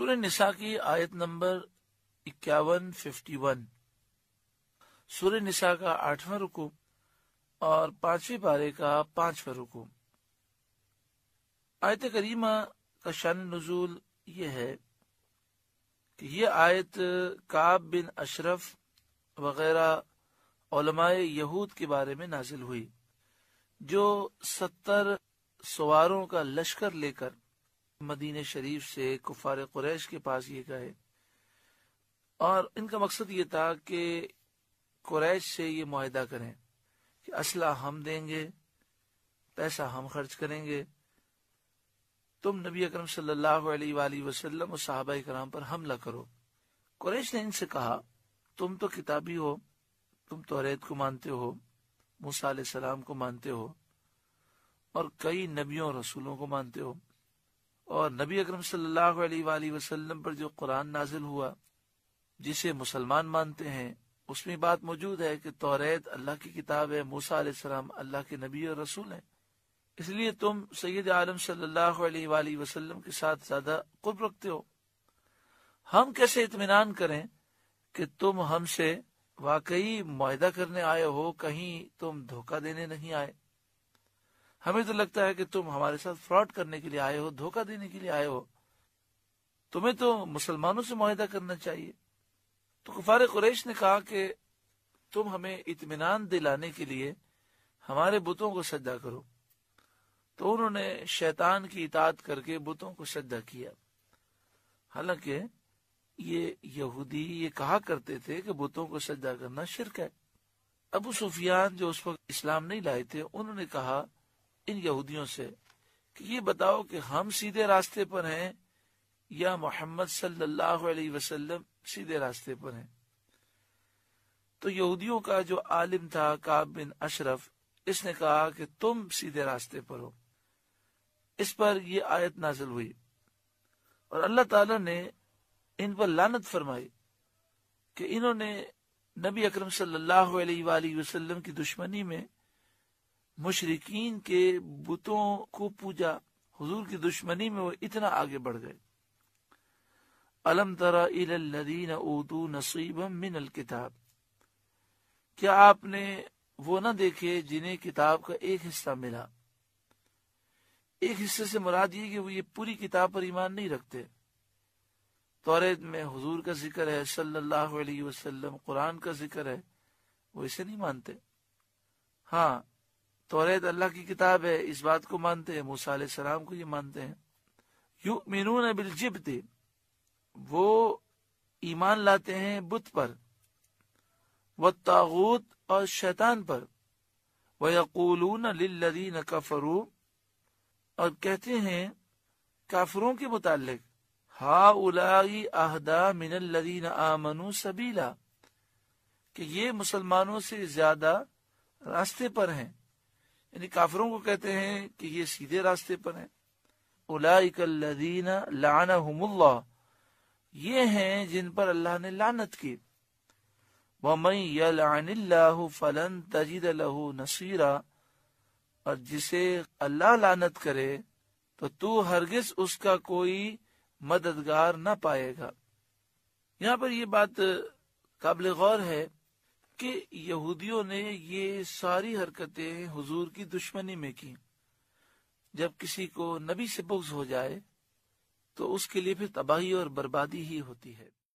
سورہ نساء کی آیت نمبر اکیاون ففٹی ون سورہ نساء کا آٹھواں رکو اور پانچویں پارے کا پانچواں رکو آیت کریمہ کا شان نزول یہ ہے کہ یہ آیت کاب بن اشرف وغیرہ علماء، یہود کے بارے میں نازل ہوئی جو ستر سواروں کا لشکر لے کر مدین شریف سے کفار قریش کے پاس یہ گئے اور ان کا مقصد یہ تھا کہ قریش سے یہ معاہدہ کریں کہ اسلحہ ہم دیں گے پیسہ ہم خرچ کریں گے تم نبی اکرم صلی اللہ علیہ وآلہ وسلم و صحابہ کرام پر حملہ کرو قریش نے ان سے کہا تم تو کتابی ہو تم تو ریت کو مانتے ہو موسیٰ علیہ السلام کو مانتے ہو اور کئی نبیوں رسولوں کو مانتے ہو اور نبی اکرم صلی اللہ علیہ وآلہ وسلم پر جو قرآن نازل ہوا جسے مسلمان مانتے ہیں اس میں بات موجود ہے کہ توریت اللہ کی کتاب ہے موسیٰ علیہ السلام اللہ کے نبی اور رسول ہیں اس لیے تم سید عالم صلی اللہ علیہ وآلہ وسلم کے ساتھ زیادہ قرب رکھتے ہو ہم کیسے اطمینان کریں کہ تم ہم سے واقعی معاہدہ کرنے آئے ہو کہیں تم دھوکہ دینے نہیں آئے ہمیں تو لگتا ہے کہ تم ہمارے ساتھ فراڈ کرنے کے لیے آئے ہو دھوکہ دینے کے لیے آئے ہو تمہیں تو مسلمانوں سے معاہدہ کرنا چاہیے تو کفار قریش نے کہا کہ تم ہمیں اطمینان دلانے کے لیے ہمارے بتوں کو سجدہ کرو تو انہوں نے شیطان کی اطاعت کر کے بتوں کو سجدہ کیا حالانکہ یہ یہودی یہ کہا کرتے تھے کہ بتوں کو سجدہ کرنا شرک ہے ابو سفیان جو اس وقت اسلام نہیں لائے تھے انہوں نے کہا ان یہودیوں سے کہ یہ بتاؤ کہ ہم سیدھے راستے پر ہیں یا محمد صلی اللہ علیہ وسلم سیدھے راستے پر ہیں تو یہودیوں کا جو عالم تھا کاب بن اشرف اس نے کہا کہ تم سیدھے راستے پر ہو اس پر یہ آیت نازل ہوئی اور اللہ تعالی نے ان پر لانت فرمائی کہ انہوں نے نبی اکرم صلی اللہ علیہ وآلہ وسلم کی دشمنی میں مشرقین کے بتوں کو پوجا حضور کی دشمنی میں وہ اتنا آگے بڑھ گئے ترا اردو نصیب من الکتاب کیا آپ نے وہ نہ دیکھے جنہیں کتاب کا ایک حصہ ملا ایک حصے سے مراد یہ کہ وہ یہ پوری کتاب پر ایمان نہیں رکھتے توریت میں حضور کا ذکر ہے صلی اللہ علیہ وسلم قرآن کا ذکر ہے وہ اسے نہیں مانتے ہاں توریت اللہ کی کتاب ہے اس بات کو مانتے ہیں موسیٰ علیہ السلام کو یہ مانتے ہیں یؤمنون بالجبت وہ ایمان لاتے ہیں بت پر والتاغوت اور شیطان پر ویقولون للذین کفرو اور کہتے ہیں کافروں کے متعلق ہا اولائی اہدا من اللذین آمنو سبیلا کہ یہ مسلمانوں سے زیادہ راستے پر ہیں یعنی کافروں کو کہتے ہیں کہ یہ سیدھے راستے پر ہیں اولائک الذین لعنہم اللہ یہ ہیں جن پر اللہ نے لعنت کی وَمَنْ يَلْعَنِ اللَّهُ فَلَنْ تَجِدَ لَهُ نَصِيرًا اور جسے اللہ لعنت کرے تو تو ہرگز اس کا کوئی مددگار نہ پائے گا یہاں پر یہ بات قابل غور ہے کہ یہودیوں نے یہ ساری حرکتیں حضور کی دشمنی میں کی جب کسی کو نبی سے بغض ہو جائے تو اس کے لیے پھر تباہی اور بربادی ہی ہوتی ہے